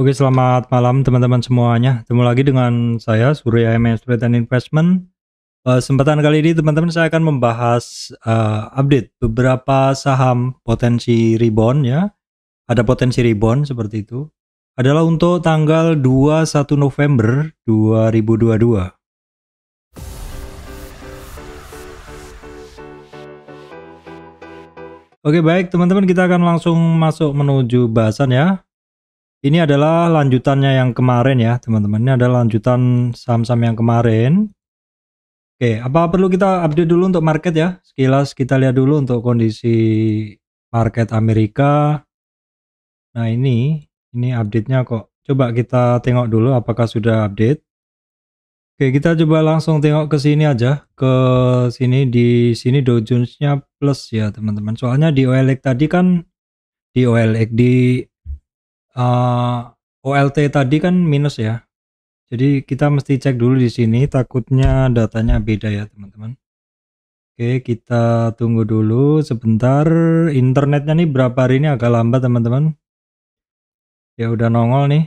Oke, selamat malam teman-teman semuanya. Ketemu lagi dengan saya Surya MS Trade and Investment. Eh, kesempatan kali ini teman-teman saya akan membahas uh, update beberapa saham potensi rebound ya. Ada potensi rebound seperti itu. Adalah untuk tanggal 21 November 2022. Oke baik teman-teman kita akan langsung masuk menuju bahasan ya ini adalah lanjutannya yang kemarin ya, teman-teman. Ini adalah lanjutan saham-saham yang kemarin. Oke, apa perlu kita update dulu untuk market ya? Sekilas kita lihat dulu untuk kondisi market Amerika. Nah, ini ini update-nya kok. Coba kita tengok dulu apakah sudah update. Oke, kita coba langsung tengok ke sini aja. Ke sini di sini Dow Jones-nya plus ya, teman-teman. Soalnya di OLX tadi kan di OLX di uh, eh, OLT tadi kan minus ya. Jadi kita mesti cek dulu di sini takutnya datanya beda ya teman-teman. Oke kita tunggu dulu sebentar internetnya nih berapa hari ini agak lambat teman-teman. Ya udah nongol nih.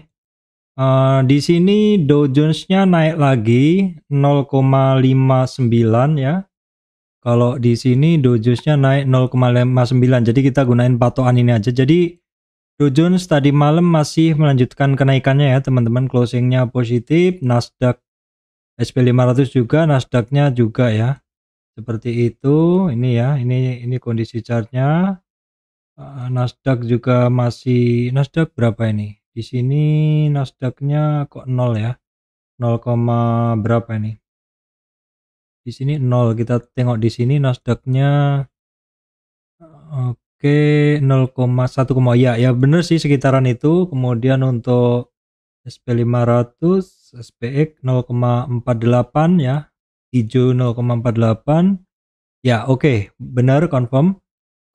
Uh, di sini Dow Jones-nya naik lagi 0,59 ya. Kalau di sini Dow Jones-nya naik 0,59. Jadi kita gunain patokan ini aja. Jadi Dow Jones tadi malam masih melanjutkan kenaikannya ya teman-teman closingnya positif Nasdaq SP500 juga Nasdaqnya juga ya seperti itu ini ya ini ini kondisi chartnya eh, Nasdaq juga masih Nasdaq berapa ini di sini Nasdaqnya kok nol ya 0, berapa ini di sini nol kita tengok di sini Nasdaqnya eh, Oke, 0,1, ya. Ya bener sih sekitaran itu. Kemudian untuk SP500, SPX 0,48 ya. Hijau 0,48. Ya, oke, okay. benar confirm.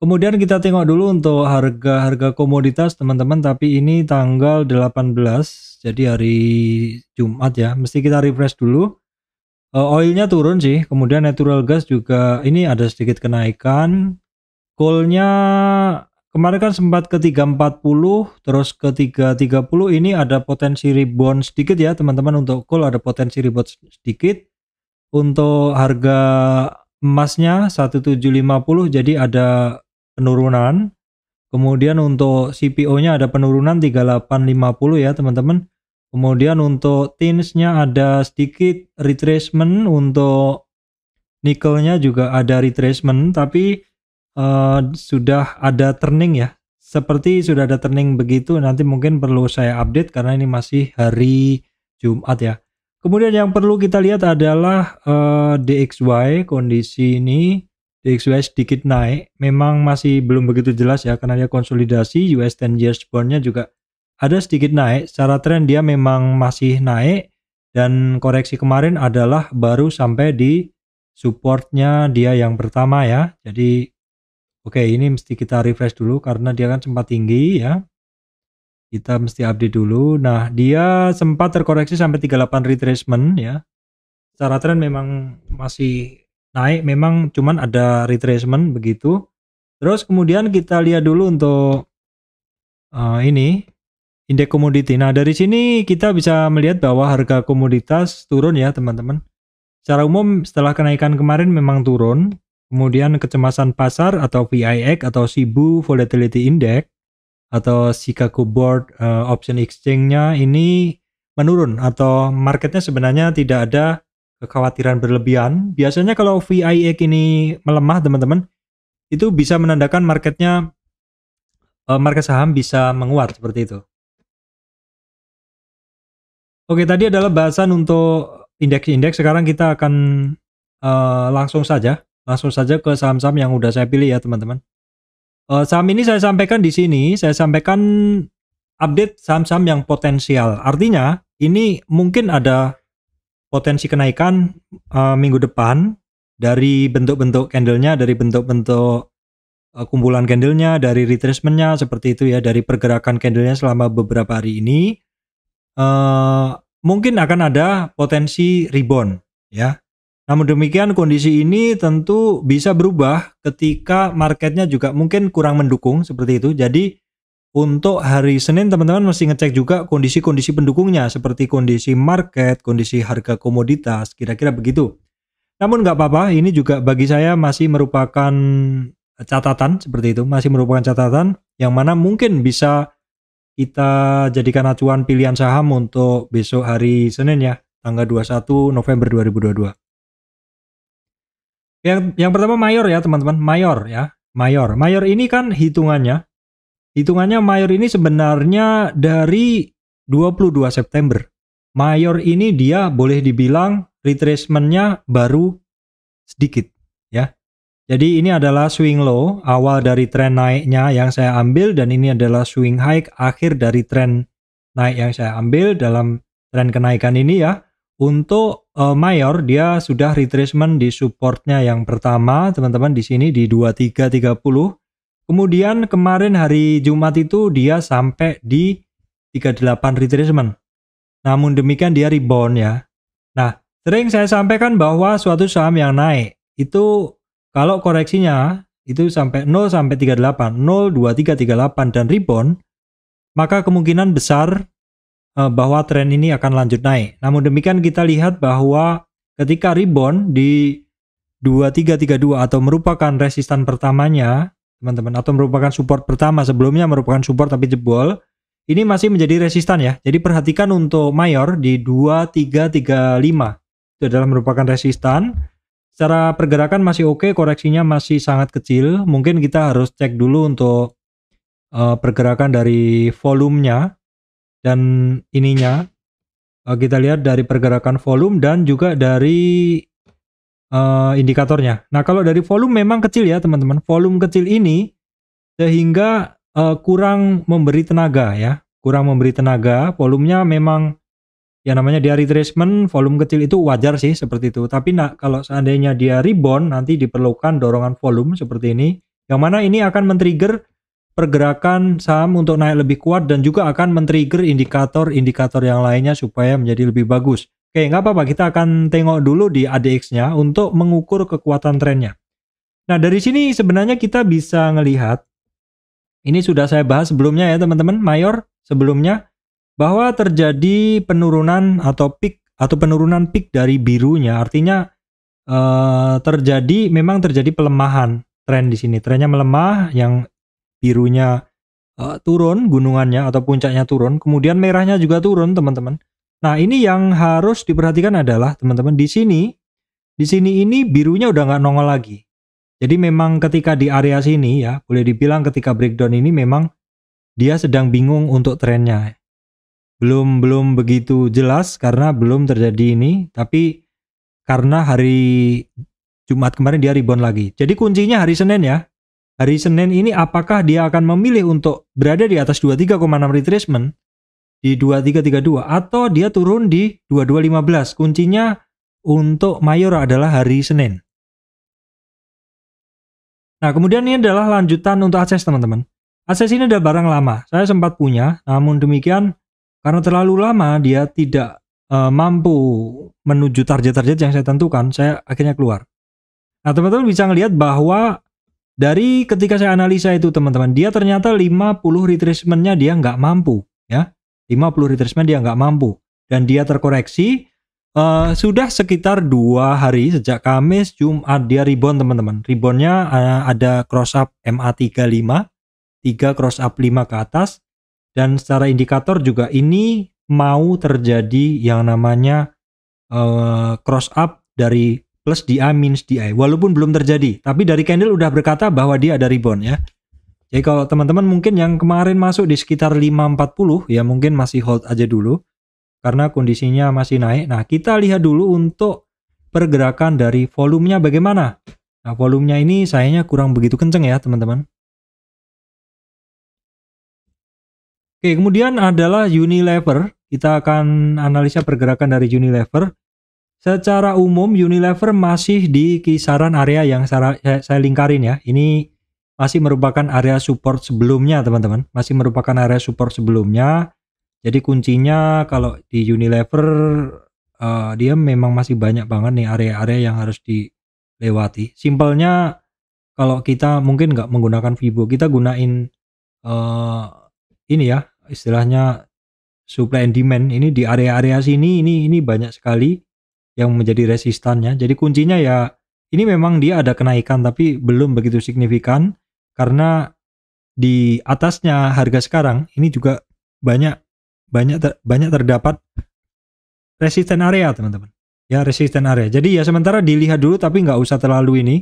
Kemudian kita tengok dulu untuk harga-harga komoditas teman-teman, tapi ini tanggal 18, jadi hari Jumat ya. Mesti kita refresh dulu. Uh, oilnya turun sih, kemudian natural gas juga ini ada sedikit kenaikan. Kolnya kemarin kan sempat ke 340 terus ke 330 ini ada potensi rebound sedikit ya teman-teman untuk kol ada potensi rebound sedikit untuk harga emasnya 1750 jadi ada penurunan kemudian untuk CPO nya ada penurunan 3850 ya teman-teman kemudian untuk tins nya ada sedikit retracement untuk nikelnya juga ada retracement tapi uh, sudah ada turning ya. Seperti sudah ada turning begitu nanti mungkin perlu saya update karena ini masih hari Jumat ya. Kemudian yang perlu kita lihat adalah uh, eh, DXY kondisi ini DXY sedikit naik. Memang masih belum begitu jelas ya karena dia konsolidasi US 10 years bondnya juga ada sedikit naik. Secara trend dia memang masih naik dan koreksi kemarin adalah baru sampai di supportnya dia yang pertama ya. Jadi Oke, ini mesti kita refresh dulu karena dia kan sempat tinggi ya. Kita mesti update dulu. Nah, dia sempat terkoreksi sampai 38 retracement ya. Secara trend memang masih naik, memang cuman ada retracement begitu. Terus kemudian kita lihat dulu untuk uh, ini indeks komoditi. Nah, dari sini kita bisa melihat bahwa harga komoditas turun ya, teman-teman. Secara umum setelah kenaikan kemarin memang turun, Kemudian kecemasan pasar atau VIX atau Shibu Volatility Index atau Chicago Board uh, Option Exchange-nya ini menurun atau marketnya sebenarnya tidak ada kekhawatiran berlebihan. Biasanya kalau VIX ini melemah teman-teman itu bisa menandakan marketnya uh, market saham bisa menguat seperti itu. Oke tadi adalah bahasan untuk indeks-indeks. Sekarang kita akan uh, langsung saja Langsung saja ke saham-saham yang udah saya pilih ya teman-teman. Uh, saham ini saya sampaikan di sini, saya sampaikan update saham-saham yang potensial. Artinya ini mungkin ada potensi kenaikan uh, minggu depan dari bentuk-bentuk candlenya, dari bentuk-bentuk uh, kumpulan candlenya, dari retracementnya seperti itu ya, dari pergerakan candlenya selama beberapa hari ini. Uh, mungkin akan ada potensi rebound ya namun demikian kondisi ini tentu bisa berubah ketika marketnya juga mungkin kurang mendukung seperti itu. Jadi untuk hari Senin teman-teman mesti ngecek juga kondisi-kondisi pendukungnya seperti kondisi market, kondisi harga komoditas, kira-kira begitu. Namun nggak apa-apa, ini juga bagi saya masih merupakan catatan seperti itu, masih merupakan catatan yang mana mungkin bisa kita jadikan acuan pilihan saham untuk besok hari Senin ya, tanggal 21 November 2022. Yang yang pertama mayor ya teman-teman, mayor ya, mayor. Mayor ini kan hitungannya, hitungannya mayor ini sebenarnya dari 22 September. Mayor ini dia boleh dibilang retracementnya baru sedikit ya. Jadi ini adalah swing low awal dari tren naiknya yang saya ambil dan ini adalah swing high akhir dari tren naik yang saya ambil dalam tren kenaikan ini ya. Untuk uh, Mayor dia sudah retracement di supportnya yang pertama teman-teman di sini di 2330 kemudian kemarin hari Jumat itu dia sampai di 38 retracement namun demikian dia rebound ya nah sering saya sampaikan bahwa suatu saham yang naik itu kalau koreksinya itu sampai 0 sampai 38 0 3 38 dan rebound maka kemungkinan besar Eh, bahwa tren ini akan lanjut naik. Namun demikian kita lihat bahwa ketika rebound di 2332 atau merupakan resistan pertamanya, teman-teman, atau merupakan support pertama sebelumnya merupakan support tapi jebol, ini masih menjadi resistan ya. Jadi perhatikan untuk mayor di 2335. Itu adalah merupakan resistan. Secara pergerakan masih oke, okay, koreksinya masih sangat kecil. Mungkin kita harus cek dulu untuk uh, pergerakan dari volumenya dan ininya uh, kita lihat dari pergerakan volume dan juga dari uh, indikatornya. Nah kalau dari volume memang kecil ya teman-teman, volume kecil ini sehingga uh, kurang memberi tenaga ya, kurang memberi tenaga. Volumenya memang ya namanya dia retracement, volume kecil itu wajar sih seperti itu. Tapi nah kalau seandainya dia rebound nanti diperlukan dorongan volume seperti ini, yang mana ini akan men-trigger pergerakan saham untuk naik lebih kuat dan juga akan men-trigger indikator-indikator yang lainnya supaya menjadi lebih bagus. Oke, nggak apa-apa, kita akan tengok dulu di ADX-nya untuk mengukur kekuatan trennya. Nah, dari sini sebenarnya kita bisa melihat ini sudah saya bahas sebelumnya ya teman-teman, mayor sebelumnya, bahwa terjadi penurunan atau peak atau penurunan peak dari birunya, artinya eh, terjadi memang terjadi pelemahan tren di sini. Trennya melemah yang birunya uh, turun gunungannya atau puncaknya turun, kemudian merahnya juga turun, teman-teman. Nah, ini yang harus diperhatikan adalah teman-teman di sini di sini ini birunya udah nggak nongol lagi. Jadi memang ketika di area sini ya, boleh dibilang ketika breakdown ini memang dia sedang bingung untuk trennya. Belum belum begitu jelas karena belum terjadi ini, tapi karena hari Jumat kemarin dia rebound lagi. Jadi kuncinya hari Senin ya hari Senin ini apakah dia akan memilih untuk berada di atas 23,6 retracement di 2332 atau dia turun di 2215. Kuncinya untuk mayor adalah hari Senin. Nah, kemudian ini adalah lanjutan untuk akses teman-teman. Akses ini adalah barang lama. Saya sempat punya, namun demikian karena terlalu lama dia tidak eh, mampu menuju target-target yang saya tentukan, saya akhirnya keluar. Nah, teman-teman bisa melihat bahwa dari ketika saya analisa itu teman-teman, dia ternyata 50 retracementnya dia nggak mampu ya. 50 retracement dia nggak mampu. Dan dia terkoreksi uh, sudah sekitar dua hari sejak Kamis, Jumat dia rebound teman-teman. Reboundnya uh, ada cross up MA35, 3 cross up 5 ke atas. Dan secara indikator juga ini mau terjadi yang namanya uh, eh, cross up dari plus DA means DI. Walaupun belum terjadi, tapi dari candle udah berkata bahwa dia ada rebound ya. Jadi kalau teman-teman mungkin yang kemarin masuk di sekitar 540 ya mungkin masih hold aja dulu karena kondisinya masih naik. Nah, kita lihat dulu untuk pergerakan dari volumenya bagaimana. Nah, volumenya ini sayangnya kurang begitu kenceng ya, teman-teman. Oke, kemudian adalah Unilever. Kita akan analisa pergerakan dari Unilever. Secara umum Unilever masih di kisaran area yang eh, saya, lingkarin ya. Ini masih merupakan area support sebelumnya teman-teman. Masih merupakan area support sebelumnya. Jadi kuncinya kalau di Unilever uh, dia memang masih banyak banget nih area-area yang harus dilewati. Simpelnya kalau kita mungkin nggak menggunakan Vibo, kita gunain uh, ini ya istilahnya supply and demand. Ini di area-area sini ini ini banyak sekali yang menjadi resistannya. Jadi kuncinya ya ini memang dia ada kenaikan tapi belum begitu signifikan karena di atasnya harga sekarang ini juga banyak banyak ter, banyak terdapat resisten area teman-teman ya resisten area jadi ya sementara dilihat dulu tapi nggak usah terlalu ini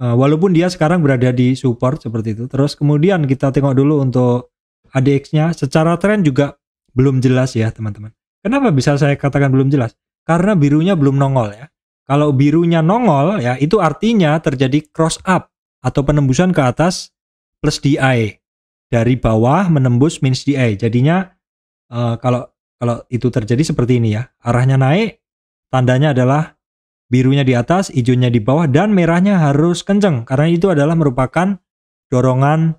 uh, walaupun dia sekarang berada di support seperti itu terus kemudian kita tengok dulu untuk ADX-nya secara tren juga belum jelas ya teman-teman kenapa bisa saya katakan belum jelas karena birunya belum nongol ya. Kalau birunya nongol ya itu artinya terjadi cross up atau penembusan ke atas plus DI e. dari bawah menembus minus DI. E. Jadinya uh, kalau kalau itu terjadi seperti ini ya. Arahnya naik, tandanya adalah birunya di atas, hijaunya di bawah dan merahnya harus kenceng karena itu adalah merupakan dorongan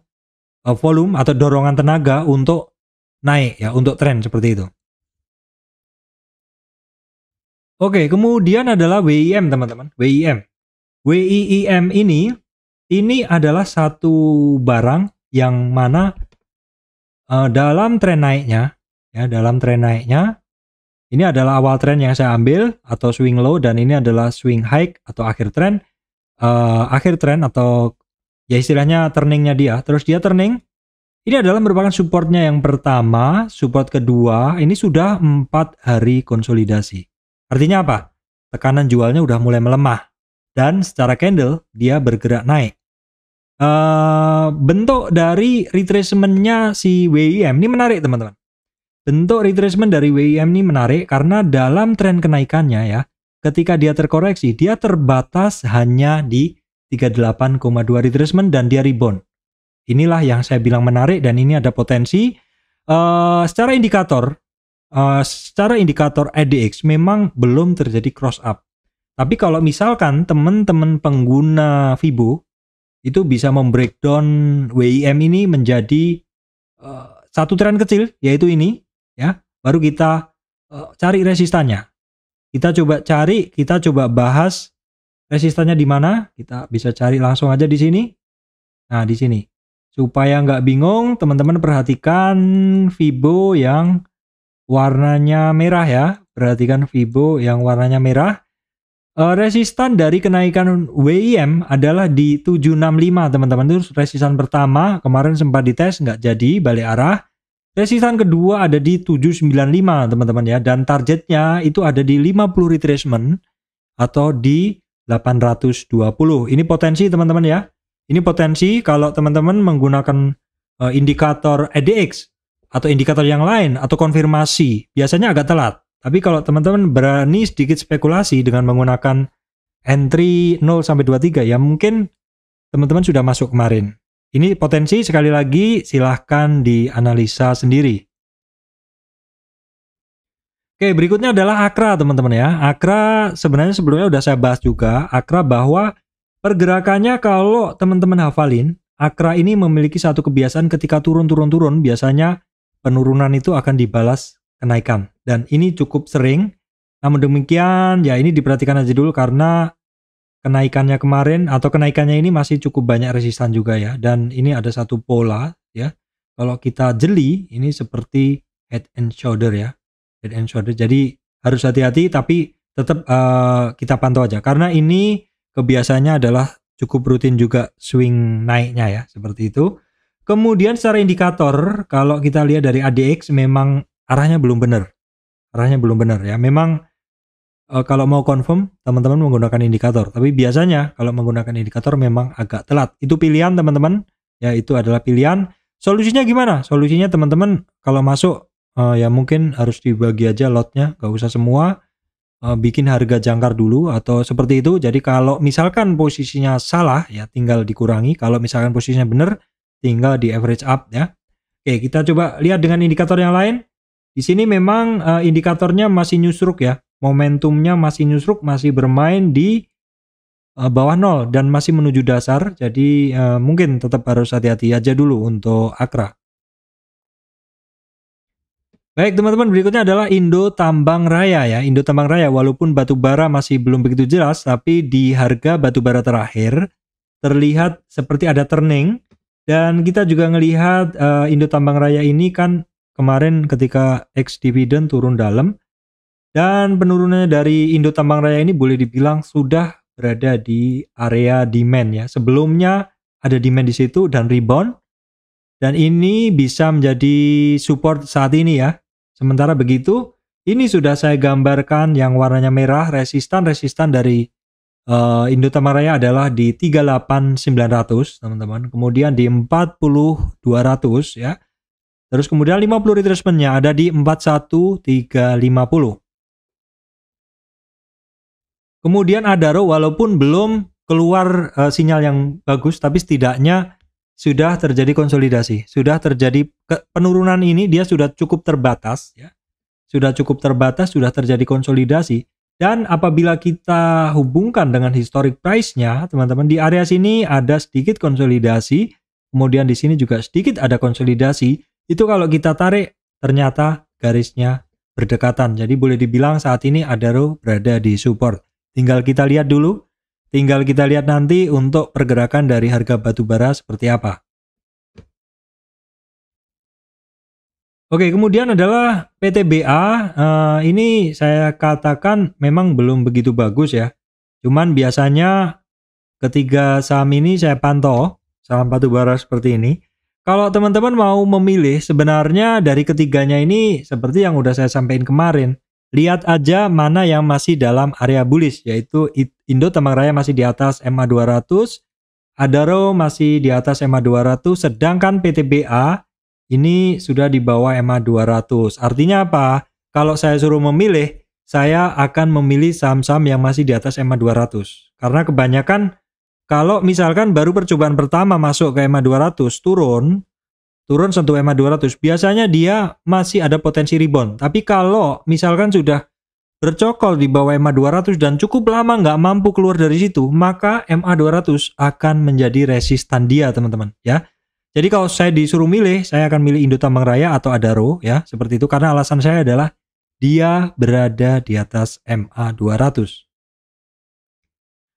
uh, volume atau dorongan tenaga untuk naik ya, untuk tren seperti itu. Oke, kemudian adalah WIM teman-teman. WIM. WIM ini ini adalah satu barang yang mana uh, dalam tren naiknya ya dalam tren naiknya ini adalah awal tren yang saya ambil atau swing low dan ini adalah swing high atau akhir tren uh, akhir tren atau ya istilahnya turningnya dia terus dia turning ini adalah merupakan supportnya yang pertama support kedua ini sudah empat hari konsolidasi Artinya apa? Tekanan jualnya udah mulai melemah dan secara candle dia bergerak naik. Uh, bentuk dari retracementnya si WIM ini menarik teman-teman. Bentuk retracement dari WIM ini menarik karena dalam tren kenaikannya ya, ketika dia terkoreksi dia terbatas hanya di 38,2 retracement dan dia rebound. Inilah yang saya bilang menarik dan ini ada potensi. Uh, secara indikator Eh, secara indikator ADX memang belum terjadi cross up. Tapi kalau misalkan teman-teman pengguna Fibo itu bisa membreakdown WIM ini menjadi uh, satu tren kecil yaitu ini ya, baru kita uh, cari resistannya. Kita coba cari, kita coba bahas resistannya di mana, kita bisa cari langsung aja di sini. Nah, di sini. Supaya nggak bingung, teman-teman perhatikan Fibo yang warnanya merah ya. Perhatikan fibo yang warnanya merah. Uh, resistan dari kenaikan WIM adalah di 765 teman-teman itu resistan pertama kemarin sempat dites nggak jadi balik arah resistan kedua ada di 795 teman-teman ya dan targetnya itu ada di 50 retracement atau di 820 ini potensi teman-teman ya ini potensi kalau teman-teman menggunakan eh, indikator EDX atau indikator yang lain atau konfirmasi biasanya agak telat. Tapi kalau teman-teman berani sedikit spekulasi dengan menggunakan entry 0 sampai 23 ya mungkin teman-teman sudah masuk kemarin. Ini potensi sekali lagi silahkan dianalisa sendiri. Oke, berikutnya adalah Akra teman-teman ya. Akra sebenarnya sebelumnya udah saya bahas juga. Akra bahwa pergerakannya kalau teman-teman hafalin, Akra ini memiliki satu kebiasaan ketika turun-turun-turun biasanya penurunan itu akan dibalas kenaikan. Dan ini cukup sering. Namun demikian, ya ini diperhatikan aja dulu karena kenaikannya kemarin atau kenaikannya ini masih cukup banyak resistan juga ya. Dan ini ada satu pola ya. Kalau kita jeli, ini seperti head and shoulder ya. Head and shoulder. Jadi harus hati-hati tapi tetap uh, kita pantau aja. Karena ini kebiasaannya adalah cukup rutin juga swing naiknya ya. Seperti itu. Kemudian secara indikator, kalau kita lihat dari ADX memang arahnya belum benar. Arahnya belum benar ya. Memang e, kalau mau confirm, teman-teman menggunakan indikator. Tapi biasanya kalau menggunakan indikator memang agak telat. Itu pilihan teman-teman, ya itu adalah pilihan. Solusinya gimana? Solusinya teman-teman kalau masuk e, ya mungkin harus dibagi aja lotnya, gak usah semua. E, bikin harga jangkar dulu atau seperti itu. Jadi kalau misalkan posisinya salah ya tinggal dikurangi. Kalau misalkan posisinya benar tinggal di average up ya. Oke, kita coba lihat dengan indikator yang lain. Di sini memang uh, indikatornya masih nyusruk ya. Momentumnya masih nyusruk, masih bermain di uh, bawah nol dan masih menuju dasar. Jadi uh, mungkin tetap harus hati-hati aja dulu untuk Akra. Baik teman-teman, berikutnya adalah Indo Tambang Raya ya. Indo Tambang Raya walaupun batu bara masih belum begitu jelas, tapi di harga batu bara terakhir terlihat seperti ada turning dan kita juga melihat uh, eh, Indo Tambang Raya ini kan kemarin ketika ex dividend turun dalam dan penurunannya dari Indo Tambang Raya ini boleh dibilang sudah berada di area demand ya. Sebelumnya ada demand di situ dan rebound dan ini bisa menjadi support saat ini ya. Sementara begitu, ini sudah saya gambarkan yang warnanya merah resistan resistan dari Uh, eh, Tamaraya adalah di 38900 teman-teman. Kemudian di 40200 ya. Terus kemudian 50 retracementnya ada di 41350. Kemudian Adaro walaupun belum keluar uh, sinyal yang bagus tapi setidaknya sudah terjadi konsolidasi, sudah terjadi penurunan ini dia sudah cukup terbatas ya. Sudah cukup terbatas, sudah terjadi konsolidasi dan apabila kita hubungkan dengan historic price-nya, teman-teman, di area sini ada sedikit konsolidasi, kemudian di sini juga sedikit ada konsolidasi. Itu kalau kita tarik, ternyata garisnya berdekatan. Jadi boleh dibilang saat ini Adaro berada di support. Tinggal kita lihat dulu, tinggal kita lihat nanti untuk pergerakan dari harga batu bara seperti apa. Oke, kemudian adalah PTBA. Uh, eh, ini saya katakan memang belum begitu bagus ya. Cuman biasanya ketiga saham ini saya pantau, saham batubara seperti ini. Kalau teman-teman mau memilih, sebenarnya dari ketiganya ini seperti yang udah saya sampaikan kemarin. Lihat aja mana yang masih dalam area bullish, yaitu Indo Tambang Raya masih di atas MA200, Adaro masih di atas MA200, sedangkan PTBA ini sudah di bawah ma 200. Artinya apa? Kalau saya suruh memilih, saya akan memilih saham-saham yang masih di atas ma 200. Karena kebanyakan kalau misalkan baru percobaan pertama masuk ke ma 200 turun, turun sentuh ma 200, biasanya dia masih ada potensi rebound. Tapi kalau misalkan sudah bercokol di bawah ma 200 dan cukup lama nggak mampu keluar dari situ, maka ma 200 akan menjadi resistan dia, teman-teman. Ya, jadi kalau saya disuruh milih, saya akan milih Indo Tambang Raya atau Adaro ya, seperti itu karena alasan saya adalah dia berada di atas MA 200.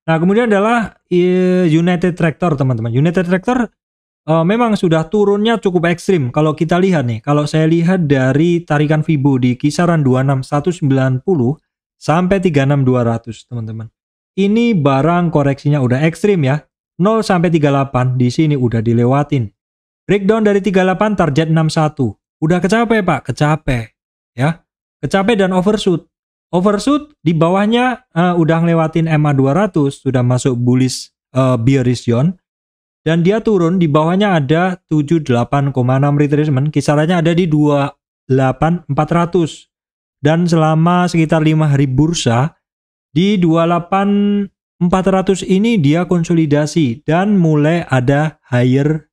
Nah, kemudian adalah eh, United Tractor, teman-teman. United Tractor uh, memang sudah turunnya cukup ekstrim. Kalau kita lihat nih, kalau saya lihat dari tarikan Fibo di kisaran 26190 sampai 36200, teman-teman. Ini barang koreksinya udah ekstrim ya. 0 sampai 38 di sini udah dilewatin. Breakdown dari 38 target 61. Udah kecapek pak, kecapek. Ya, kecapek dan overshoot. Overshoot di bawahnya uh, udah ngelewatin MA 200, sudah masuk bullish uh, eh, bearish zone. Dan dia turun di bawahnya ada 78,6 retracement, kisarannya ada di 28400. Dan selama sekitar 5 hari bursa di 28400 ini dia konsolidasi dan mulai ada higher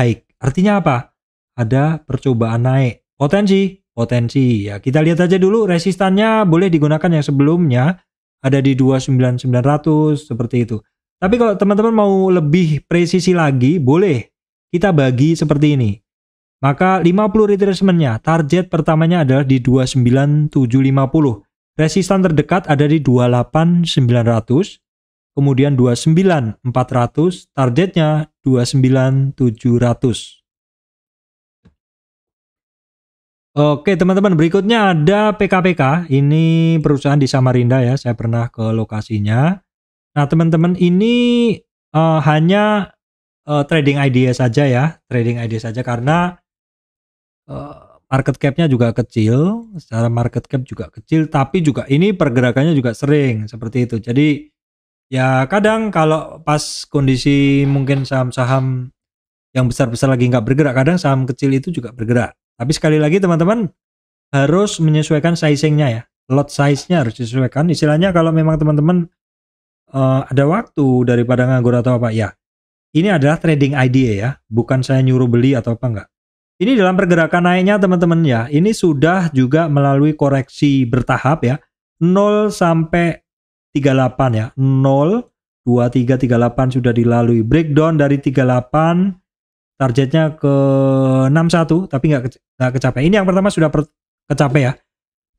hike. Artinya apa? Ada percobaan naik. Potensi, potensi ya. Kita lihat aja dulu resistannya boleh digunakan yang sebelumnya ada di 29900 seperti itu. Tapi kalau teman-teman mau lebih presisi lagi, boleh kita bagi seperti ini. Maka 50 retracementnya, target pertamanya adalah di 29750. Resistan terdekat ada di 28900 kemudian 29400 targetnya 29700 Oke teman-teman, berikutnya ada PKPK. Ini perusahaan di Samarinda ya, saya pernah ke lokasinya. Nah teman-teman, ini uh, hanya uh, trading idea saja ya, trading idea saja karena uh, market capnya juga kecil, secara market cap juga kecil, tapi juga ini pergerakannya juga sering seperti itu. Jadi ya kadang kalau pas kondisi mungkin saham-saham yang besar-besar lagi nggak bergerak, kadang saham kecil itu juga bergerak. Tapi sekali lagi teman-teman harus menyesuaikan sizingnya ya. Lot size-nya harus disesuaikan. Istilahnya kalau memang teman-teman uh, ada waktu daripada nganggur atau apa ya. Ini adalah trading idea ya, bukan saya nyuruh beli atau apa enggak. Ini dalam pergerakan naiknya teman-teman ya. Ini sudah juga melalui koreksi bertahap ya. 0 sampai 38 ya. 0 2 3 38 sudah dilalui. Breakdown dari 38 targetnya ke 61 tapi nggak ke, nggak kecapai. Ini yang pertama sudah per, kecapai ya.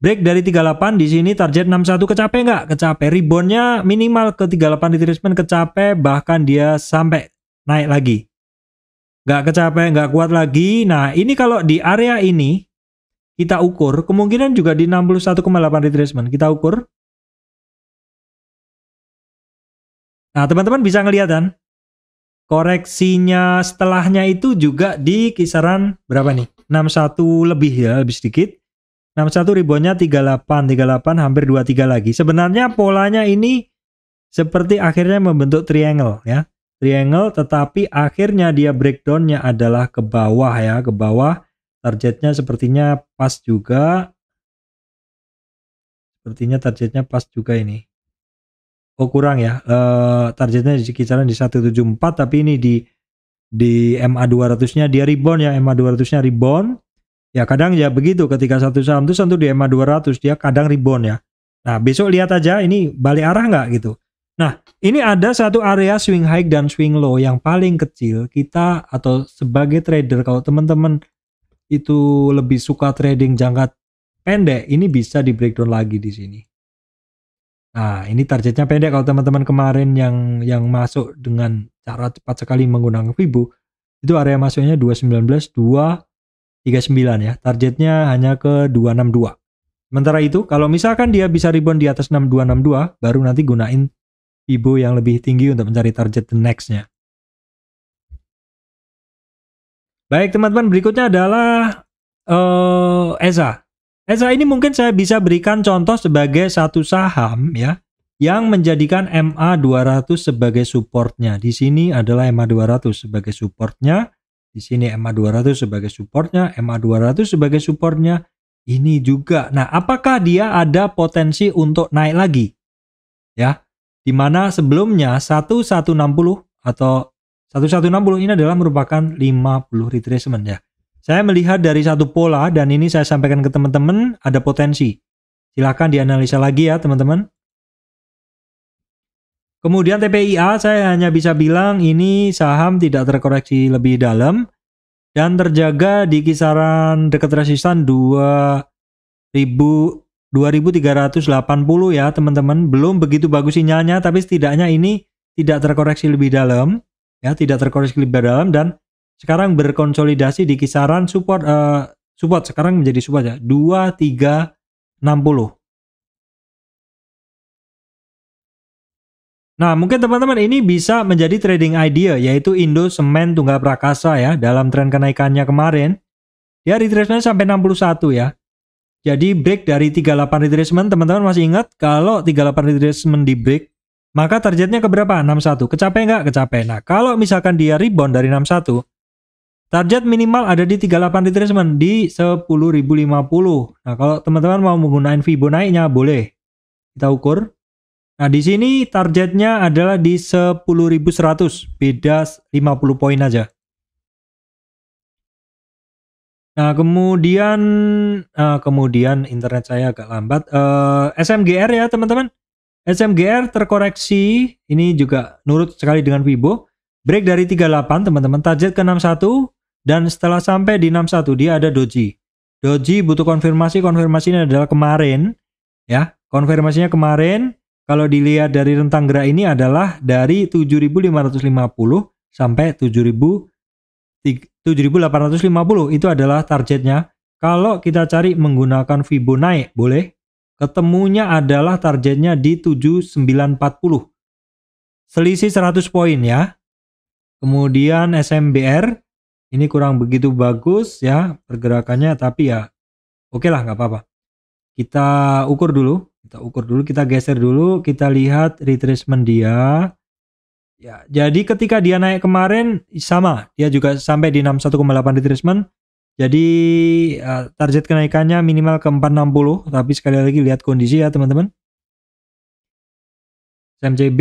Break dari 38 di sini target 61 kecapai nggak? Kecapai. Reboundnya minimal ke 38 di treatment kecapai bahkan dia sampai naik lagi. Nggak kecapai, nggak kuat lagi. Nah ini kalau di area ini kita ukur kemungkinan juga di 61,8 retracement kita ukur Nah, teman-teman bisa ngelihat kan? Koreksinya setelahnya itu juga di kisaran berapa nih? 61 lebih ya, lebih sedikit. 61 ribuannya 38, 38 hampir 23 lagi. Sebenarnya polanya ini seperti akhirnya membentuk triangle ya. Triangle tetapi akhirnya dia breakdownnya adalah ke bawah ya, ke bawah. Targetnya sepertinya pas juga. Sepertinya targetnya pas juga ini oh kurang ya uh, targetnya di kisaran di 174 tapi ini di di MA 200 nya dia rebound ya MA 200 nya rebound ya kadang ya begitu ketika satu saham itu satu di MA 200 dia kadang rebound ya nah besok lihat aja ini balik arah nggak gitu nah ini ada satu area swing high dan swing low yang paling kecil kita atau sebagai trader kalau teman-teman itu lebih suka trading jangka pendek ini bisa di breakdown lagi di sini Nah, ini targetnya pendek kalau teman-teman kemarin yang yang masuk dengan cara cepat sekali menggunakan Fibu, itu area masuknya 219 239 ya. Targetnya hanya ke 262. Sementara itu, kalau misalkan dia bisa rebound di atas 6262, baru nanti gunain Fibu yang lebih tinggi untuk mencari target the next-nya. Baik, teman-teman, berikutnya adalah uh, Eza. Ezra ini mungkin saya bisa berikan contoh sebagai satu saham ya yang menjadikan MA 200 sebagai supportnya. Di sini adalah MA 200 sebagai supportnya, di sini MA 200 sebagai supportnya, MA 200 sebagai supportnya. Ini juga. Nah, apakah dia ada potensi untuk naik lagi? Ya. Di mana sebelumnya 1160 atau 1160 ini adalah merupakan 50 retracement ya. Saya melihat dari satu pola dan ini saya sampaikan ke teman-teman ada potensi. Silahkan dianalisa lagi ya teman-teman. Kemudian TPIA saya hanya bisa bilang ini saham tidak terkoreksi lebih dalam dan terjaga di kisaran dekat resistan 2000 2380 ya teman-teman. Belum begitu bagus sinyalnya tapi setidaknya ini tidak terkoreksi lebih dalam ya, tidak terkoreksi lebih dalam dan sekarang berkonsolidasi di kisaran support uh, support sekarang menjadi support ya 2360 Nah, mungkin teman-teman ini bisa menjadi trading idea yaitu Indo Semen Tunggal Prakasa ya dalam tren kenaikannya kemarin. ya retracement sampai 61 ya. Jadi break dari 38 retracement teman-teman masih ingat kalau 38 retracement di break maka targetnya keberapa berapa? 61. Kecapai nggak? Kecapai. Nah, kalau misalkan dia rebound dari 61, Target minimal ada di 38 retracement di 10.050. Nah, kalau teman-teman mau menggunakan fibonacci naiknya boleh. Kita ukur. Nah, di sini targetnya adalah di 10.100, beda 50 poin aja. Nah, kemudian nah, kemudian internet saya agak lambat. Uh, eh, SMGR ya, teman-teman. SMGR terkoreksi, ini juga nurut sekali dengan Fibo. Break dari 38, teman-teman. Target ke 61, dan setelah sampai di 61 dia ada doji. Doji butuh konfirmasi, konfirmasinya adalah kemarin ya. Konfirmasinya kemarin kalau dilihat dari rentang gerak ini adalah dari 7550 sampai 7000 7850 itu adalah targetnya. Kalau kita cari menggunakan Fibo naik boleh. Ketemunya adalah targetnya di 7940. Selisih 100 poin ya. Kemudian SMBR ini kurang begitu bagus ya pergerakannya tapi ya oke okay lah nggak apa-apa kita ukur dulu kita ukur dulu kita geser dulu kita lihat retracement dia ya jadi ketika dia naik kemarin sama dia juga sampai di 61,8 retracement jadi ya, target kenaikannya minimal ke 460 tapi sekali lagi lihat kondisi ya teman-teman SMCB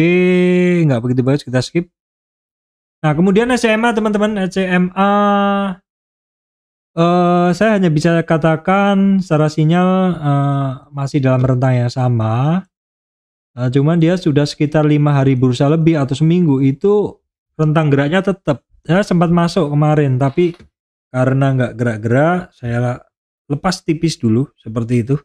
nggak begitu bagus kita skip Nah, kemudian SCMA teman-teman, SCMA uh, eh, saya hanya bisa katakan secara sinyal uh, masih dalam rentang yang sama. Uh, cuman dia sudah sekitar lima hari bursa lebih atau seminggu itu rentang geraknya tetap. Saya sempat masuk kemarin tapi karena nggak gerak-gerak saya lepas tipis dulu seperti itu.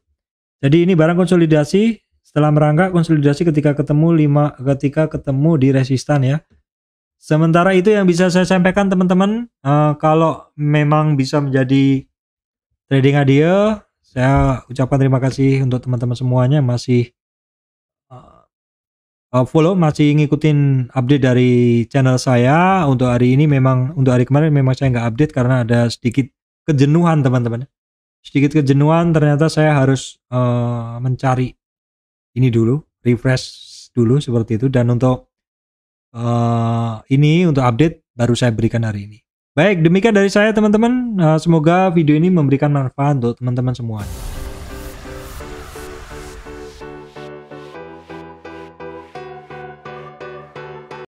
Jadi ini barang konsolidasi setelah merangkak konsolidasi ketika ketemu lima ketika ketemu di resistan ya. Sementara itu yang bisa saya sampaikan teman-teman, uh, kalau memang bisa menjadi trading idea, saya ucapkan terima kasih untuk teman-teman semuanya masih uh, follow, masih ngikutin update dari channel saya. Untuk hari ini memang, untuk hari kemarin memang saya nggak update karena ada sedikit kejenuhan teman-teman. Sedikit kejenuhan, ternyata saya harus uh, mencari ini dulu, refresh dulu seperti itu. Dan untuk uh, ini untuk update baru saya berikan hari ini. Baik, demikian dari saya teman-teman. Uh, semoga video ini memberikan manfaat untuk teman-teman semua.